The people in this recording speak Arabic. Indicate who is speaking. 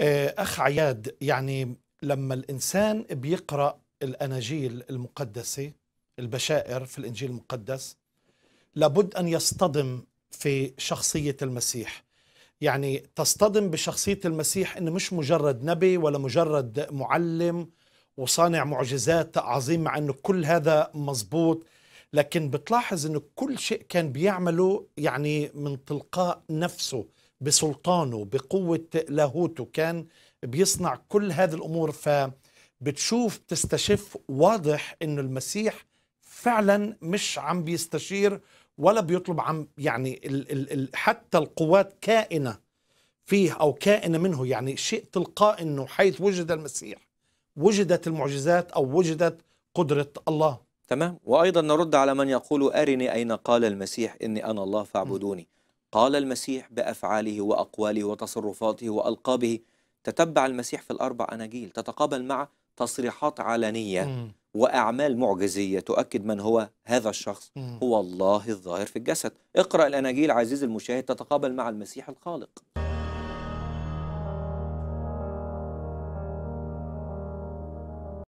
Speaker 1: آه، أخ عياد يعني لما الإنسان بيقرأ الأناجيل المقدسة البشائر في الإنجيل المقدس لابد أن يصطدم في شخصية المسيح يعني تصطدم بشخصية المسيح أنه مش مجرد نبي ولا مجرد معلم وصانع معجزات عظيم مع أنه كل هذا مظبوط لكن بتلاحظ أنه كل شيء كان بيعمله يعني من تلقاء نفسه بسلطانه بقوة لاهوته كان بيصنع كل هذه الأمور فبتشوف تستشف واضح أنه المسيح فعلا مش عم بيستشير ولا بيطلب عم يعني ال ال ال حتى القوات كائنة فيه أو كائنة منه يعني شيء تلقائي أنه حيث وجد المسيح وجدت المعجزات أو وجدت قدرة الله
Speaker 2: تمام وأيضا نرد على من يقول أرني أين قال المسيح إني أنا الله فاعبدوني م. قال المسيح بأفعاله وأقواله وتصرفاته وألقابه تتبع المسيح في الأربع أناجيل تتقابل مع تصريحات علنية م. وأعمال معجزية تؤكد من هو هذا الشخص م. هو الله الظاهر في الجسد اقرأ الأناجيل عزيزي المشاهد تتقابل مع المسيح الخالق